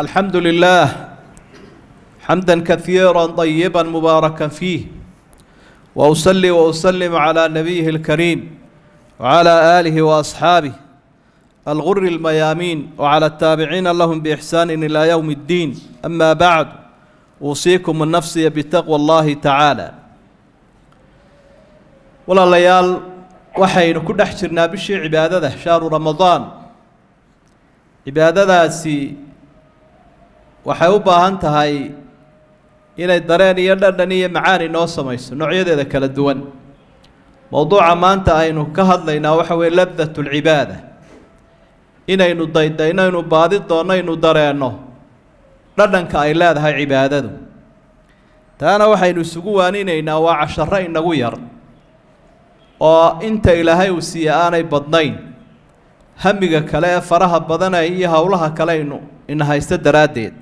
الحمد لله حمدا كثيرا طيبا مباركا فيه واصلي وأسلم على نبيه الكريم وعلى آله وأصحابه الغر الميامين وعلى التابعين لهم بإحسان إلى يوم الدين أما بعد أوصيكم نفسي بتقوى الله تعالى ولا ليال waxaynu ku dhex jirnaa bishii cibaadada shaaru ramadaan waxay u baahan tahay inay dareen iyo dhadhan iyo macaan inoo samayso noocyadeeda kala duwan mowduuca maanta aynu ka hadlaynaa waxa weeye labdat lcibaada inaynu daydayno ynu baadi doonno inu dareenno dhadhanka ay leedahay cibaadadu taana waxaynu isugu waaninaynaa waa casharo inagu yar oo inta ilaahay uu siiye aanay badnayn hamiga kale ee faraha badanay iyo howlaha kale aynu ina haysto daraaddeed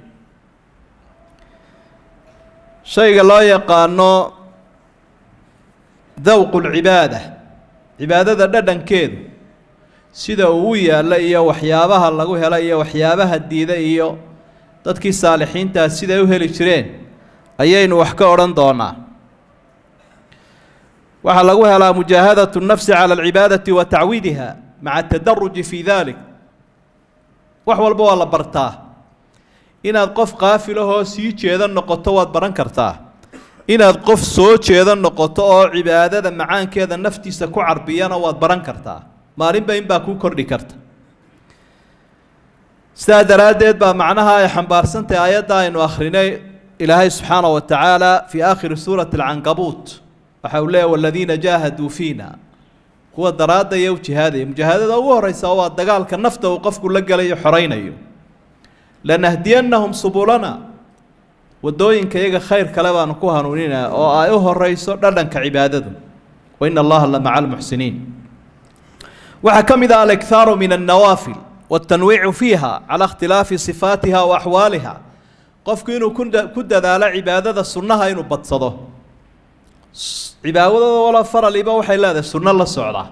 shayga loo yaqaano dawqu lcibaada cibaadada dhadhankeedu sida uu yaalla iyo waxyaabaha lagu hela iyo waxyaabaha diida iyo dadkii saalixiintaas siday u heli jireen ayaynu wax ka odhan doonaa waxaa lagu helaa mujaahadatu nafsi cala alcibaadati wa tacwiidiha maca atadaruji fii dalik wax walba waa la bartaa inaad qof qaafilahoo sii jeeda noqoto waad baran kartaa inaad qof soo jeeda noqoto oo cibaadada macaankeeda naftiisa ku carbiyana waad baran kartaa maalinba inbaa kuu kordhi karta sidaa daraaddeed baa macnaha ay xambaarsantahy aayadda aynu akhrinay ilaahay subxaana wa tacaala fii aakhiri suurati alcankabuut waxa uu leeyahy waladiina jaahaduu fiina kuwa daraadaya u jihaadaya mujahaadada ugu horeysa waa dagaalka nafta uu qofku la galayo xoraynayo lanahdiyannahum subulana wadooyinka iyaga khayr kale baanu ku hanuuninaa oo ay u horeyso dhadhanka cibaadadu wa ina allaha la maca almuxsiniin waxaa ka mid ah alkthaaru min alnawaafil wاtanwiicu fiiha calaa اkhtilaafi sifaatiha wa axwaaliha qofku inuu ku dadaalo cibaadada sunnaha inuu badsado cibaadada wala faraliba waxay leedahay sunno la socda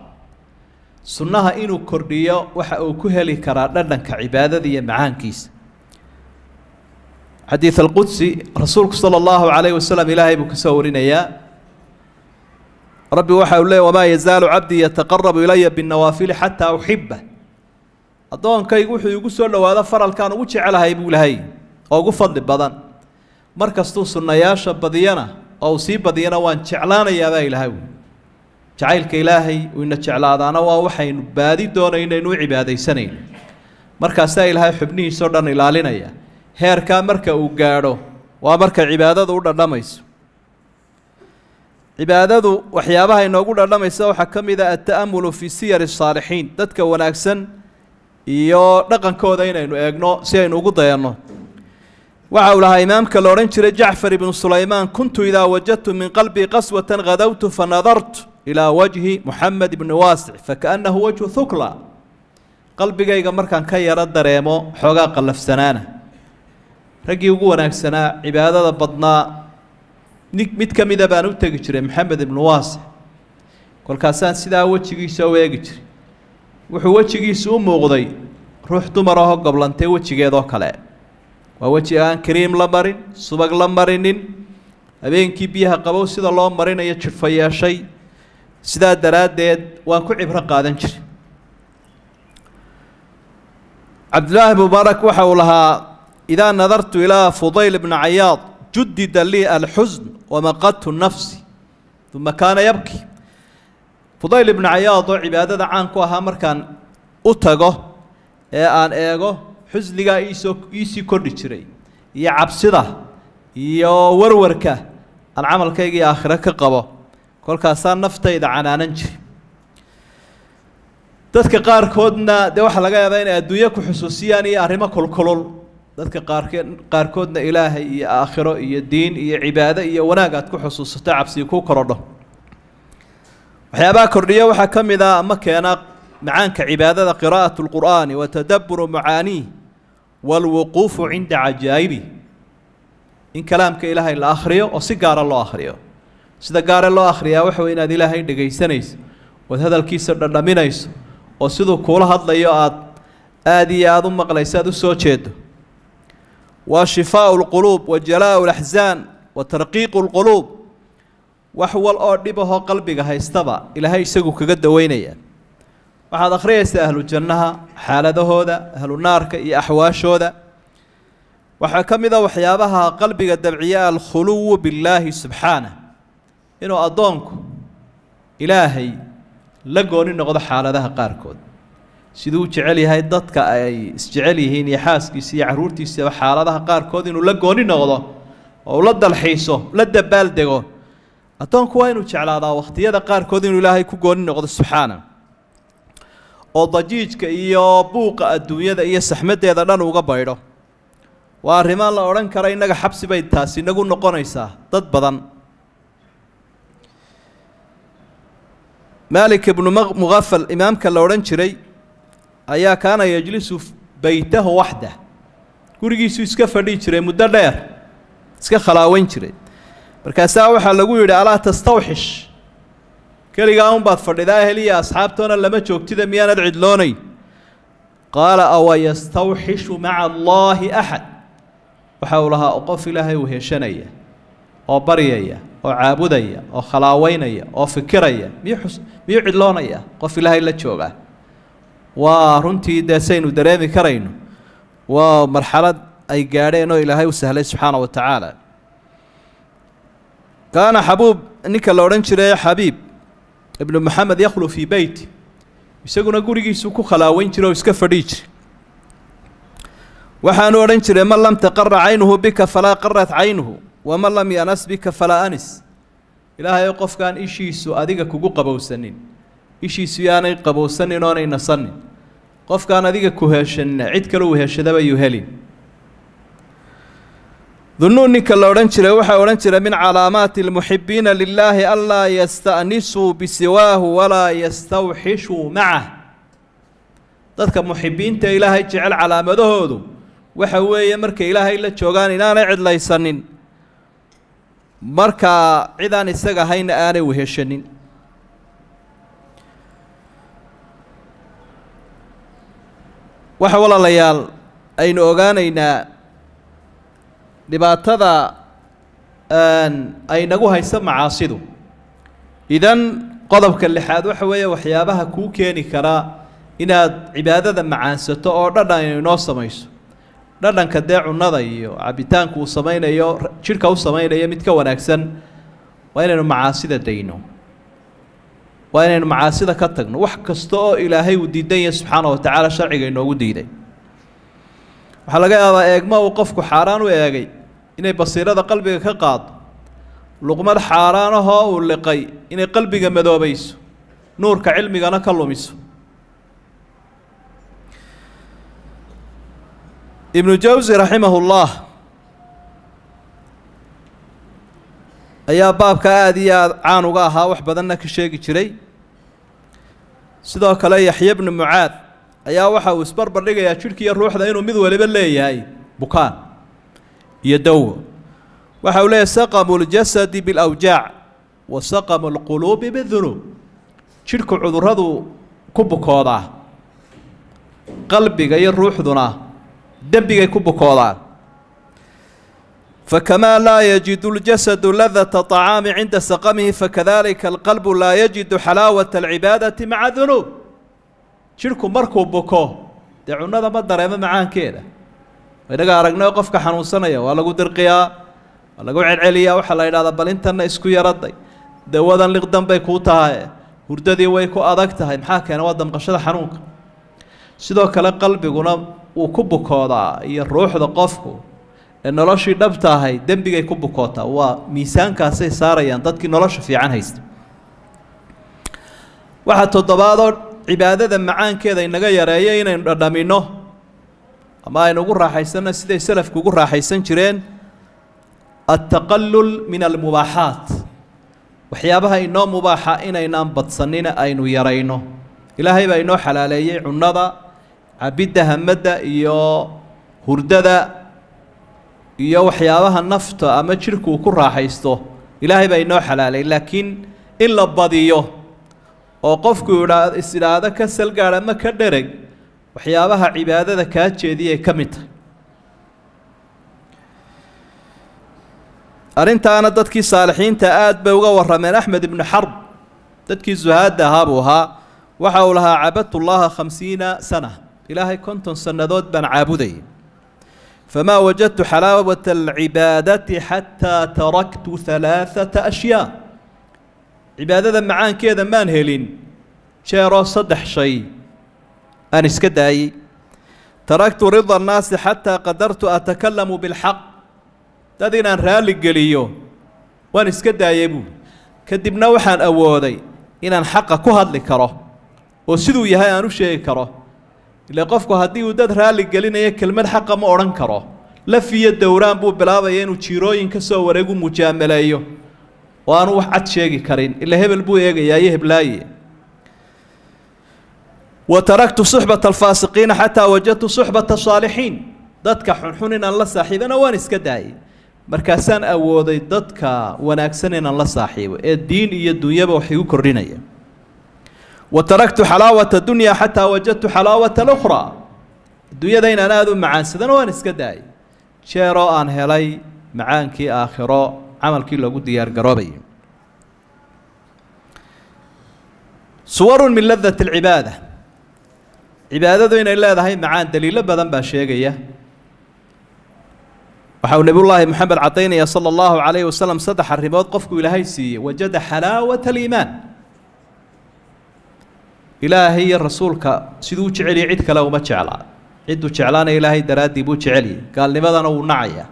sunnaha inuu kordhiyo waxa uu ku heli karaa dhadhanka cibaadada iyo macaankiisa xadiid alqudsi rasuulku sala allahu calayh wasalam ilaahay buu ka soo warinayaa rabbi waxa uu leey wamaa yazaalu cabdii yataqarabu ilaya binnawaafili xataa uxiba addoonkaygu wuxuu igu soo dhowaado faralkaan ugu jecelahay buu lahay oo ugu fadli badan markastuu kastuu sunnayaasha badiyana oo uu sii badiyana waan jeclaanayaabaa ilahay wy jacaylka ilaahay uu ina jeclaadaana waa waxaynu baadi doonayno inuu cibaadaysanayno markaasaa ilahay xubnihiisao dhan ilaalinaya heerkaa marka uu gaadho waa marka cibaadadu u dhadhamayso cibaadadu waxyaabaha inoogu dhadhamaysa waxaa ka mid a alta'amulu fii siyari الsaalixiin dadka wanaagsan iyo dhaqankooda inaynu eegno si aynu ugu dayanno waxa uu lahaa imaamka la odhan jiray jacfar ibnu sulaymaan kuntu idaa wajadtu min qalbii qaswatan hadawtu fanadartu ilaa wajhi muxamed ibni waasic fakaannahu wajhu hukla qalbigayga markaan ka yaro dareemo xoogaa qallafsanaana raggii ugu wanaagsanaa cibaadada badnaa mid ka mida baan u tegi jiray maxamed ibnu waasix kolkaasaan sidaa wejigiisa u eegi jiray wuxuu wejigiisu u muuqday ruux dumar ahoo goblantee wejigeedoo kale waa weji aan kariim la marin subag la marinin habeenkii biyaha qabow sida loo marinayo jirfa yeeshay sidaa daraaddeed waan ku cibro qaadan jiray cabdillaahi mubaarak waxa uu lahaa idaa nadartu ilaa fudayl bna cayaad judida lii alxusn wamaqadtu nafsi uma kaana yabki fudayl ibnu cayaad oo cibaadada caan ku ahaa markaan u tago ee aan eego xusnigaa iisoo iisii kordhi jiray iyo cabsida iyo warwarka aan camalkayga iyo aakhiro ka qabo kolkaasaa naftayda canaanan jiri dadka qaarkoodna dee waxaa laga yaabaa inay adduunyo ku xusuusiyaan iyo arrimo kulkulul dadka qaarkee qaarkoodna ilaahay iyo aakhiro iyo diin iyo cibaado iyo wanaag aad ku xusuusato cabsii ku korodho waxyaabaha kordhiya waxaa ka mid a ah, ma keena macaanka cibaadada qiraa'atu lqur'aani wa tadabburu macaaniih waalwuquufu cinda cajaa'ibih in kalaamka ilaahay la akhriyo oo si gaara loo akhriyo sida gaare loo akhriyaa waxa wey inaad ilaahay dhegaysanayso oad hadalkiisa dhadhaminayso oo siduu kuula hadlayo aad aada iyo aada u maqlayso aad u soo jeedo wa shifaau lquluub wa jalaaءu laxsaan wa tarqiiqu اlquluub wax wal oo dhibahoo qalbiga haystaba ilaahay isagu kaga daweynaya waxaad akhriyaysaa ahlu jannaha xaaladahooda ahlu naarka iyo axwaashooda waxaa ka mid a ah waxyaabaha qalbiga dabciya alkhuluwu billaahi subxaanah inuu addoonku ilaahay la gooni noqdo xaaladaha qaarkood siduu u jecel yahay dadka ay isjecel yihiin iyo xaaskiisa iyo caruurtiisaba xaaladaha qaarkood inuu la gooni noqdo oo ula dalxiiso la dego addoonku waa inuu jeclaadaa wakhtiyada qaarkood inuu ilaahay ku gooni noqdo subxaana oo dajiijka iyo buuqa adduunyada iyo saxmadeeda dhan uga baydho waa arrimaan la odhan kara innaga xabsi bay taasi nagu noqonaysaa dad badan maalik ibnu muqafal imaamka la odhan jiray ayaa kaana yajlisu baytahu waxda gurigiisuu iska fadhii jiray muddo dheer iska khalaawan jiray markaasaa waxaa lagu yidhi alaa tastawxish keligaa unbaad fadhidaa heliya asxaabtoona lama joogtida miyaanad cidloonay qaala awa yastawxishu maca allaahi axad waxa uu lahaa qof ilaahay uu heshanaya oo baryaya oo caabudaya oo khalaaweynaya oo fikiraya miyuu miyuu cidloonaya qof ilaahay la joogaa waa runtii dee saynu dareemi karayno waa marxalad ay gaadheen oo ilaahay u sahlay subxaana wa tacaala kaana xabuub ninka la odhan jiray xabiib ibnu maxamed yakhlu fii beyti isaguna gurigiisuu ku khalaaweyn jiray oo iska fadhii jiray waxaanu odhan jiray man lam taqara caynuhu bika falaa qarat caynuhu waman lam yanas bika falaa anis ilaahayo qofkaan ishiisu adiga kugu qabowsanin ishiisu yaanay qabowsanin oonay nasanin qofkaan adiga ku heeshan cid kale uu heeshadaba yuu helin dunuun ninka la odhan jiray waxaa odhan jiray min calaamaati اlmuxibiina lilaahi anlaa yasta'nisuu bisiwaahu walaa yastawxishuu macah dadka muxibiinta ilaahay jecel calaamadahoodu waxa weeye markay ilaahay la joogaan inaanay cidlaysanin markaa cidaan isaga ahayna aanay weheshanin waxa walaalayaal aynu ogaanaynaa dhibaatada ay nagu hayso macaasidu idan qodobka lixaad waxa weeye waxyaabaha kuu keeni kara inaad cibaadada macaansato oo dhadhan noo samayso dhadhanka dee cunnada iyo cabitaanka uu samaynayo jidhka u samaynayo mid ka wanaagsan waa inaynu macaasida dayno waa inaynu macaasida ka tagno wax kasta oo ilaahay uu diidan yahay subxaanah watacaala sharciga inoogu diiday waxaa laga yaabaa eegma uu qofku xaaraan u eegay inay basiirada qalbiga ka qaado luqmad xaaraanahoo uu liqay inay qalbiga madoobayso nuurka cilmigana ka lumiso ibnu jawsi raximahullah ayaa baabka aad iyo aad caan uga ahaa wax badanna ka sheegi jiray sidoo kale yaxya bnu mucaad ayaa waxa uu isbarbardhigayaa jidhka iyo ruuxda inuu mid waliba leeyahay bukaan iyo dawgo waxa uu leeyahay saqamu اljasadi biاlawjaac wa saqamu اlquluubi bidunuub jidhku cuduradu ku bukoodaa qalbiga iyo ruuxduna dembigay ku bukoodaan فكما لا يجد الجسد لذة طعام cinda سقمه فكذلك القلب laa يجد حلاوة العبادة maca ذنوب jirku markuu buko dee cunada ma dareemo macaankeeda inaga aragnay qofka xanuunsanaya waa lagu dirqiyaa waa lagu celceliyaa waxaa la yidhahdaa bal intanna isku yaraday dawadan liqdan bay kuu tahay hurdadii way ku adag tahay maxaa keena waa damqashada xanuunka sidoo kale qalbiguna wuu ku bukoodaa iyo ruuxda qofku ee noloshii dhabta ahay dembigay ku bukootaa waa miisaankaasay saarayaan dadkii nolosha fiican haysta waxaa toddobaadoo cibaadada macaankeeda inaga yareeya inaynu dhadhaminno ama aynu ugu raaxaysanno siday salafku ugu raaxaysan jireen altaqallul min almubaaxaat waxyaabaha inoo mubaaxa inaynaan badsanina aynu yarayno ilaahay baa inoo xalaaleeyey cunnada cabidda hamadda iyo hurdada iyo waxyaabaha nafta ama jidhku uu ku raaxaysto ilaahay baa inoo xalaalay laakiin in la badiyo oo qofku idhaa is ka salgaadh ama ka dhereg waxyaabaha cibaadada kaa jeediyay ka mid tahay arrintaana dadkii saalixiinta aad bay uga warrameen axmed ibnu xarb dadkii suhaadda ahaa buu ahaa waxa uu lahaa cabadtu llaaha khamsiina sana ilaahay konton sannadood baan caabudayay فما وجدت حلاوة العبادة حتى تركت ثلاثة أشياء cibaadada macaankeeda maan helin jeeroo saddex shay aan iska daayey taraktu rida annaasi xataa qadartu atakalamu bilxaq dad inaan raalli geliyo waan iska daayey buuli kadibna waxaan awooday inaan xaqa ku hadli karo oo siduu yahay aan u sheegi karo ile qofku haddii uu dad raalli gelinayo kelmad xaqa ma odhan karo lafiyo dowraan buu bilaabaya inuu jiirooyin ka soo wareegu mujaamaleeyo oo aanu wax cad sheegi karin ila hebel buu eegayaa iyo heblaaye wa taraktu suxbata alfaasiqiina xataa wajadtu suxbata saalixiin dadka xunxun inaan la saaxiibana waan iska daayay markaasaan awooday dadka wanaagsan inaan la saaxiibo ee diin iyo dunyaba wax igu kordhinaya wataraktu xalaawata dunya xataa wajadtu xalaawata alukhraa adduunyada inaan aada u macaansadano waan iska daayay jeeroo aan helay macaankii aakhiro camalkii diyaar diyaargaroobayay suwarun min ladati alcibaada cibaadadu inay leedahay macaan daliilo badan baa sheegaya waxa uu nebiyullaahi moxamed cadaynaya sala allahu calayhi wasalam saddex arrimood qofku ilaahay siiyey wajada xalaawata aliimaan ilaahay iyo rasuulka siduu jeceliya cid kale uma jeclaa cidduu jeclaana ilaahay daraaddii buu jecelyay gaalnimadana wuu nacaya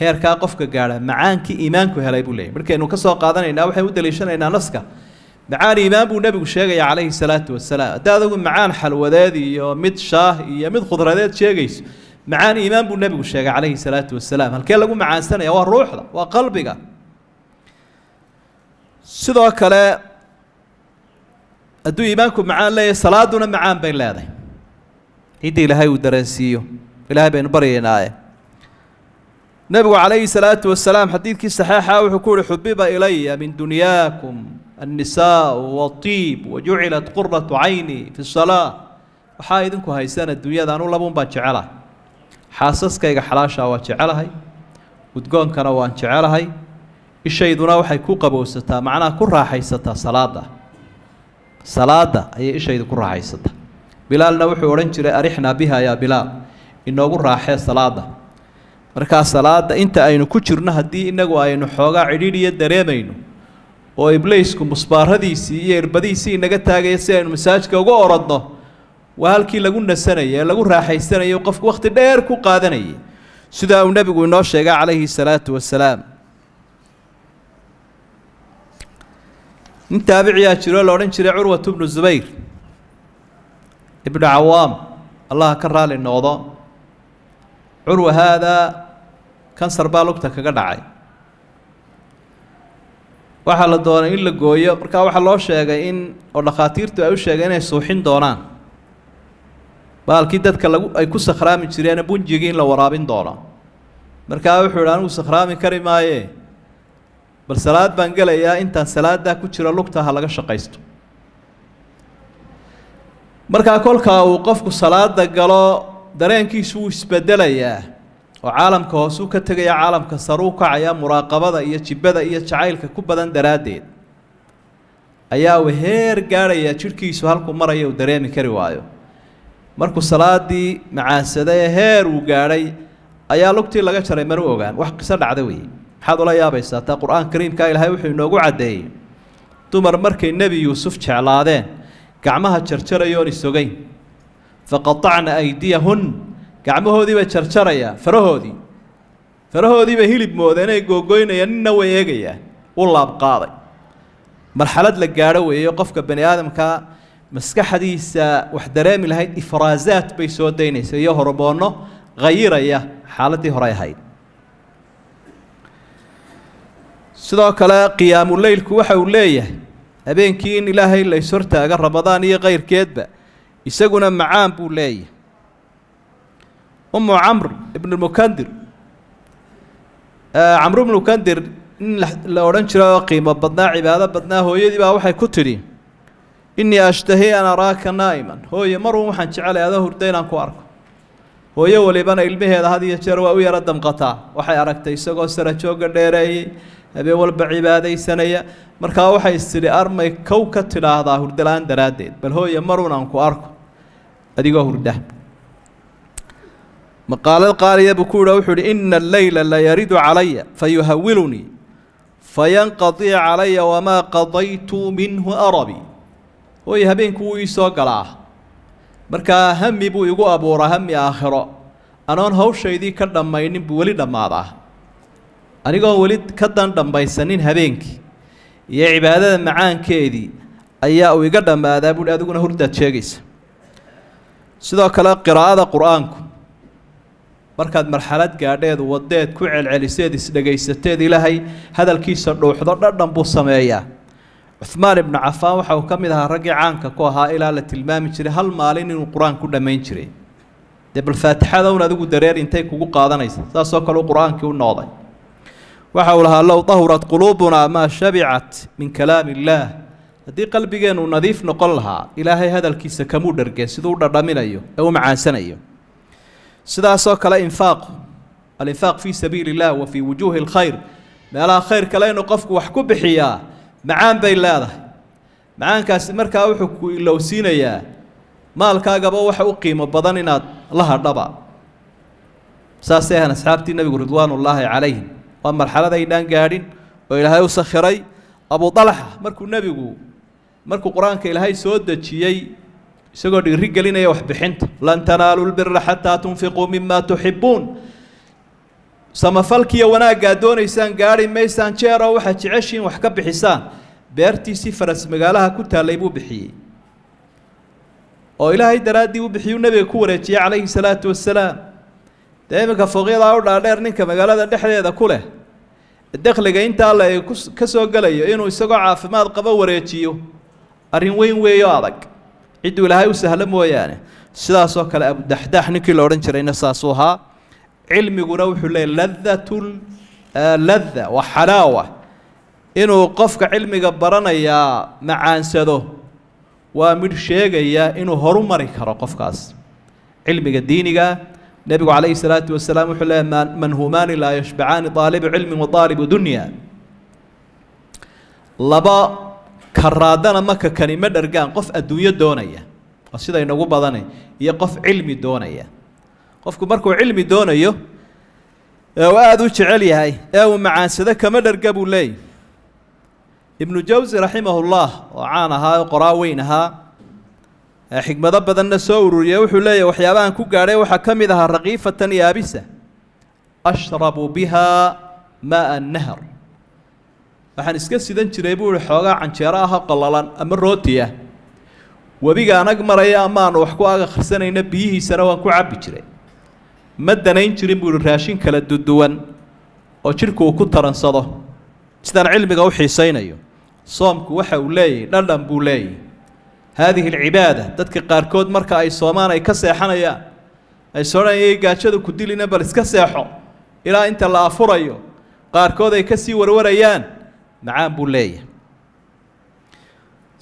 heerkaa qofka gaadha macaankii iimaanku helay buu leeyay markaynu ka soo qaadanaynaa waxay u daliishanaynaa naska macaan iimaan buu nebigu sheegaya calayhi salaatu wasalaam hadda macaan xalwadeed iyo mid shaah iyo mid khudradeed sheegayso macaan iimaan buu nebigu sheegay calayhi salaatu wasalaam halkee lagu macaansanaya waa ruuxda waa qalbiga sidoo kale hadduu iimaanku macaan leeyahay salaaduna macaan bay leedahay ciddii ilaahay uu dareensiiyo ilaahay baynu baryaynaaye nebigu calayhi salaatu wasalaam xadiidkii saxeixa wuxuu ku uhi xubiba ilaya min dunyaakum annisaau watiib wajucilat quratu cayni fi salaa waxaa idinku haysana dunyada anu labuun baan jecelahay xaasaskayga xalaashaa waa jecelahay udgoonkana waan jecelahay ishayduna waxay ku qabowsataa macnaha ku raaxaysataa salaada salaada ayay ishayda ku raaxaysata bilaalna wuxuu odhan jiray arixnaa biha yaa bilaal inoogu raaxee salaada markaa salaada inta aynu ku jirno haddii innagu aynu xoogaa cidhiidhiya dareemayno oo iblaysku musbaaradiisii iyo irbadiisii inaga taagaya si aynu masaajka ugu orodno waa halkii lagu nasanaya lagu raaxaysanayo qofku wakhti dheer ku qaadanayay sidaa uu nebigu inoo sheegay calayhi salaatu wasalaam nin taabiciyaa jiroo la odhan jiray curwat bnu zubayr ibnu cawaam allaha ka raali noqdo curwa haadaa kansar baa lugta kaga dhacay waxaa la doonay in la gooyo markaa waxaa loo sheegay in oo dhakhaatiirtu ay u sheegeen inay suuxin doonaan baalkii dadka lagu ay ku sakhraami jireena bunjigii in la waraabin doono markaa wuxuu yidhi anigu sakhraami kari maaye bal salaad baan gelayaa intaan salaaddaa ku jira lugta ha laga shaqaysto markaa kolkaa uu qofku salaada galo dareenkiisu wuu isbedelayaa oo caalamka hoosuu ka tegaya caalamka saruu kacaya muraaqabada iyo jibada iyo jacaylka ku badan daraaddeed ayaa uu heer gaadhayaa jirhkiisu halkuu maraya uu dareemi kari waayo markuu salaadii macaansaday ee heer uu gaadhay ayaa lugtii laga jaray mana u ogaan wax qiso dhacda weeye maxaad ula yaabaysaa taa qur-aan kariimka ilaahay wuxuu inoogu caddeeyey dumar markay nebi yuusuf jeclaadeen gacmaha jarjarayoon isogayn faqatacna aydiyahun gacmahoodii bay jarjarayaa farahoodii farahoodii bay hilib moodeenay googoynayaan ninna way eegayaan u laabqaaday marxalad la gaadho weeyo qofka bani aadamkaa maskaxdiisa wax dareemi lahayd ifraazaad bay soo daynaysa iyo hormoonno khayiraya xaaladii horay ahayd sidoo kale qiyaamuleylku waxa uu leeyahay habeenkii in ilaahay la ishortaaga ramadaan iyo kayrkeedba isaguna macaan buu leeyahay ummu camr ibnulmukandir camru ibnukandir in la odhan jira oo qiimo badnaa cibaado badnaa hooyadii baa waxay ku tidhi innii ashtahi an araaka naa'iman hooye mar marun waxaan jecelay adoo hurda inaan ku arko hooyo walibana ilmaheeda had iyo jeer waa u yaro damqataa waxay aragtay isagoo sara joogga dheereeyey habeen walba cibaadaysanaya markaa waxay istidhi armay kow ka tidhaahdaa hurdalaaan daraaddeed bal hooya marun aan ku arko adigoo hurda maqaalad qaaliya buu ku yidha wuxuu uhi ina alleyla layaridu calaya fayuhawilunii fayanqadii calaya wamaa qadaytu minhu arabi hooye habeenku wuu ii soo galaa markaa hami buu igu abuuraa hami aakhiro anoon hawshaydii ka dhammaynin buu weli dhammaadaa anigoo weli ka dan habeenkii iyo cibaadada macaankeedii ayaa uu iga dhammaadaa buuhi adiguna hurdaad sheegaysa sidoo kale qiraa'ada qur-aanku markaad marxalad gaadheed wadeed ku celceliseed isdhegaysateed ilaahay hadalkiisa dhuuxdo dhadhan buu sameeyaa cumaan ibnu cafaan waxa uu ka mid ahaa raggii caanka ku ahaa ilaa la tilmaami jiray hal maalin inuu qur-aan ku dhammayn jiray dee bal un adigu dareer intay kugu qaadanaysa saasoo kale u qur-aankii u noqday waxa uu lahaa low dahurat quluubunaa maa shabicat min kalaami illaah haddii qalbigeennu nadiif noqon lahaa ilaahay hadalkiisa kamuu dherge siduu u dhadhaminayo ee u macaansanayo sidaasoo kale infaaqu alinfaaq fii sabiili illah wa fii wujuuhi alkhayr meelaha khayr kale inuu qofku wax ku bixiyaa macaan bay leedahay macaankaasi markaa wuxuu ku ilowsiinayaa maalkaagaba waxa u qiimo badan inaad la hadhaba saasay ahan asxaabtii nebigu ridwaanullaahi calayhim waa marxalad aynaan gaadhin oo ilaahay u sakhiray abu dalxa markuu nebigu markuu qur-aanka ilaahay soo dejiyey isagoo dhiiri gelinaya waxbixinta lan tanaalu lbira xataa tunfiquu mima tuxibuun samafalkiiyo wanaaggaa doonaysaan gaadhi maysaan jeer oo waxaad jeceshiin wax ka bixisaan beertiisii faras magaalaha ku taallay buu bixiyey oo ilaahay daraaddii u bixiyuu nebiga ku wareejiyey calayhi salaatu wasalaam dee iminka fooqyadaa u dhaadheer ninka magaalada dhexdeeda ku leh dekliga intaa le ka soo gelayo inuu isagoo caafimaad qabo wareejiyo arrin weyn weeyo adag cidduu ilaahay u sahlo mooyaane sidaasoo kale abudaxdaax ninkii la odhan jirayna saasuu ahaa cilmiguna wuxuu leeyay ladatul eh, ladda wa xalaawa inuu qofka cilmiga baranayaa macaansado waa midh sheegaya inuu horumari karo qofkaas cilmiga diiniga nebigu calayhi salaatu wasalaam wuxuu man humaani laa yashbacaani aalibu cilmin wa aalibu dunya laba karaadana maka kani ma dhergaan qof adduunyo doonaya waa sida inagu badane iyo qof cilmi doonaya qofku markuu cilmi doonayo ee uu aada u jecel yahay ee uu macaansado kama dharga buu leeyay ibnu jawsi raximahullah oo caan ahaa oo qoraa weyn ahaa Eh, xikmado badanna soo ururiye wuxuu leeyahy waxyaabahan ku gaadhay waxaa ka mid ahaa raqiifatan iyo ashrabu biha maaa annahar waxaan iska sidan jiray buu ihi xoogaa canjeero aha qallalan ama rooti ah webiga anag maraya amaanu wax ku ag biyihiisana waan ku cabbi jiray ma danayn jirin buu ihi raashin kala duduwan oo jidhku uu ku taransado sidaan cilmiga u xiisaynayo soomku waxa uu leeyahay dhadhan buu leeyahy haadihi alcibaada dadka qaarkood marka ay soomaan ay ka seexanayaan ay soodhanayay gaajada ku dilina bal iska seexo ilaa inta la afurayo qaarkood ay ka sii warwarayaan macaan buu leeyahay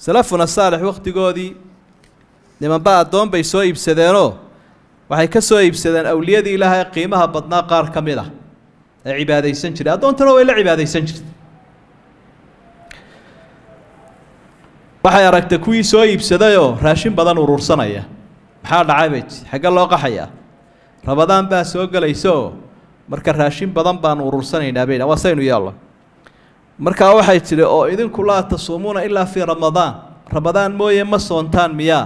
salafuna saalix wakhtigoodii nimanba addoon bay soo iibsadeenoo waxay ka soo iibsadeen awliyadii ilaahay qiimaha badnaa qaar ka mid ah ee cibaadaysan jiray addoontana way la cibaadaysan jirtay waxay aragtay kuwii soo iibsadayoo raashin badan urursanaya maxaa dhacay bay loo qaxayaa rabadaan baa soo gelaysaoo marka raashin badan baan urursanaynaa bayna waa saynu yeello markaa waxay tidhi oo idinku laa tasuumuuna ilaa fii ramadaan ramadaan mooye ma soontaan miyaa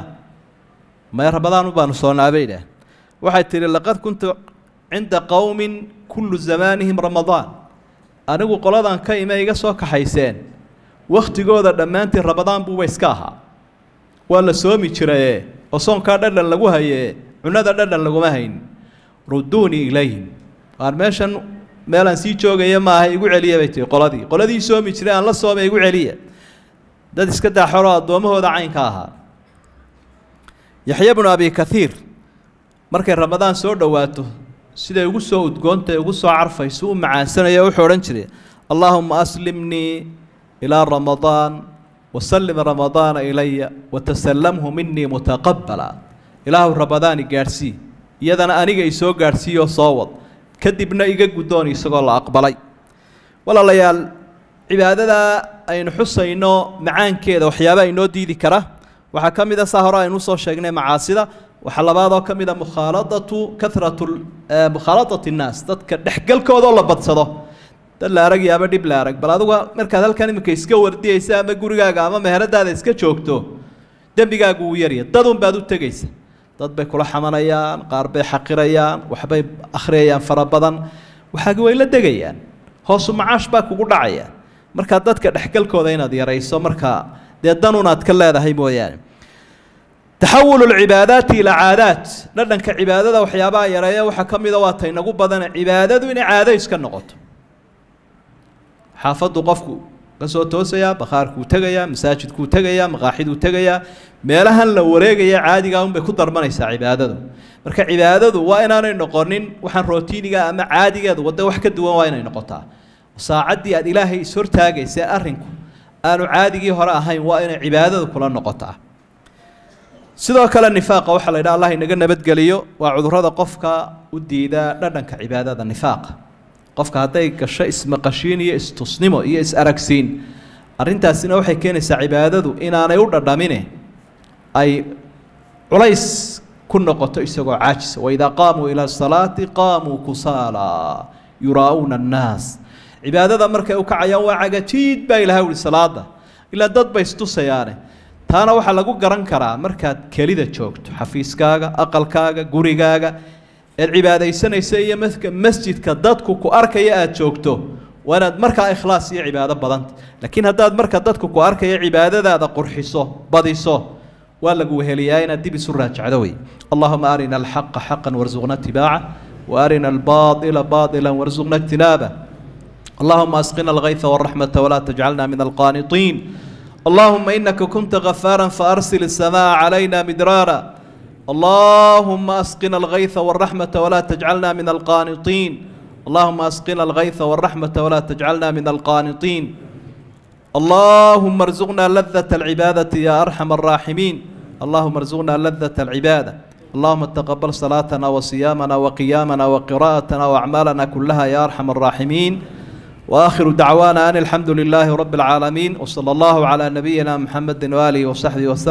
maya rabadaanu baanu soonnaa baydhah waxay tidhi laqad kuntu cinda qowmin kullu zamaanihim ramadaan anigu qoladan ka ime iga soo kaxayseen waktigooda dhammaantii rabadaan buuba iska ahaa waa la soomi jiraye oo soonkaa dhadhan lagu hayee cunada dhadhan laguma hayn rudduunii ilayhim aan meeshan meelaan sii joogaya maaha igu celiya bay tihi qoladii qoladii soomi jiray aan la soomay igu celiya dad iska daaxoro addoommahooda caynka ahaa yaxya bnu abi kaiir markay ramadaan soo dhowaato siday ugu soo udgoontae ugu soo carfayso u macaansanaya wuxuu odhan jiray allaahuma aslimnii ilaa ramadaan wasallim ramadaana ilaya watasallamhu minii mutaqabala ilaahu ramadaani gaadhsii iyadana aniga isoo gaadhsiiyoo soo wad kadibna iga guddoon isagoo la aqbalay walaalayaal cibaadadaa aynu xusayno macaankeeda waxyaabaa inoo diidi kara waxaa ka mid a saa hore aynu usoo sheegnay macaasida waxaa labaadoo ka mid a mukhaaladatu kahratu mukhaaladati nnaas dadka dhexgalkoodoo la badsado dad la arag iyo ama dhib la arag bal aduga markaad halkan iminka iska wardiyaysa ama gurigaaga ama meheradaada iska joogto dembigaagu wuu yarya dadun baad u tegaysa dad bay kula xamanayaan qaar bay xaqirayaan waxbay akhriyayaan fara badan waxaagi way la degayaan hoosu macaash baa kugu dhacaya markaa dadka dhexgalkooda inaad yarayso markaa dee danun ka leedahay mooyaane taxawulu lcibaadaati ilaa caadaat dhadhanka cibaadada waxyaabaha yareeya waxaa ka mida waa taynagu badana cibaadadu inay caado iska noqoto xaafadu qofku kasoo toosayaa bakhaarkuu tegayaa masaajidkuu tegayaa maqaaxiduu tegayaa meelahan la wareegaya caadigaa unbay ku darmanaysaa cibaadadu marka cibaadadu waa inaanay noqonin waxaan rootiiniga ama caadigeedu wadda wax ka duwan waa inay noqotaa saacaddii aad ilaahay ishortaagaysee arrinku aanu caadigii hore ahayn waa inay cibaadadu kula noqotaa sidoo kale nifaaqa waxaa la yidhaha allah inaga nabadgeliyo waa cudurrada qofka u diida dhadhanka cibaadada nifaaqa qofka hadday gasho ismaqashiin iyo istusnimo iyo is-aragsiin arrintaasina waxay keenaysaa cibaadadu inaanay u dhadhamine ay culays ku noqoto isagoo caajisa waidaa qaamuu ila asalaati qaamuu kusaala yuraa'uuna annaas cibaadada markay u kacayaan waa cagajiid baa ilahay uhi salaada ilaa dad bay istusayaane taana waxaa lagu garan karaa markaad kelida joogto xafiiskaaga aqalkaaga gurigaaga eed cibaadaysanaysa iyo masjidka dadku ku arkaya aada joogto waa inaad markaa ikhlaas iyo cibaado badanta laakiin haddaad marka dadku ku arkaya cibaadadaada qurxiso badiso waa lagu weheliyaa inaad dib isu raajacdo wey allahuma arina alxaqa xaqan warsuqna tibaaca wa arina albaaila baailan warsuqna ijtinaaba allahuma asqina alkayfa waraxmata walaa tajcalna min alqaanitiin allahuma inaka kunta gafaara faarsil isamaa calayna midraara اللهم أسقنا الغيث والرحمة ولا تجعلنا من القانطين اللهم أسقنا الغيث والرحمة ولا تجعلنا من القانطين اللهم ارزقنا لذة العبادة يا أرحم الراحمين اللهم ارزقنا لذة العبادة اللهم تقبل صلاتنا وصيامنا وقيامنا وقراءتنا وأعمالنا كلها يا أرحم الراحمين وآخر دعوانا أن الحمد لله رب العالمين وصلى الله على نبينا محمد وآله وصحبه وسلم